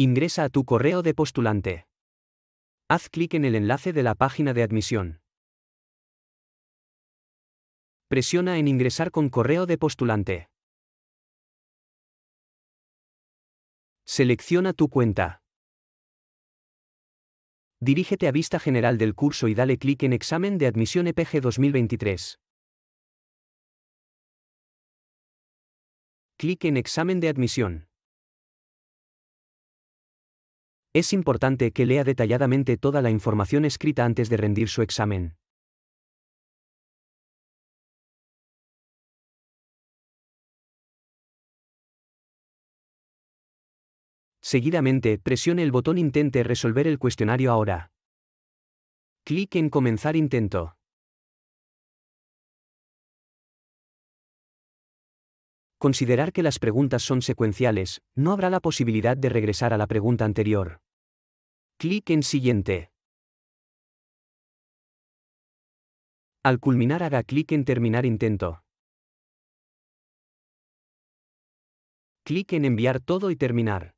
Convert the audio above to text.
Ingresa a tu correo de postulante. Haz clic en el enlace de la página de admisión. Presiona en Ingresar con correo de postulante. Selecciona tu cuenta. Dirígete a Vista General del curso y dale clic en Examen de Admisión EPG 2023. Clic en Examen de Admisión. Es importante que lea detalladamente toda la información escrita antes de rendir su examen. Seguidamente, presione el botón Intente resolver el cuestionario ahora. Clic en Comenzar intento. considerar que las preguntas son secuenciales, no habrá la posibilidad de regresar a la pregunta anterior. Clic en Siguiente. Al culminar haga clic en Terminar intento. Clic en Enviar todo y terminar.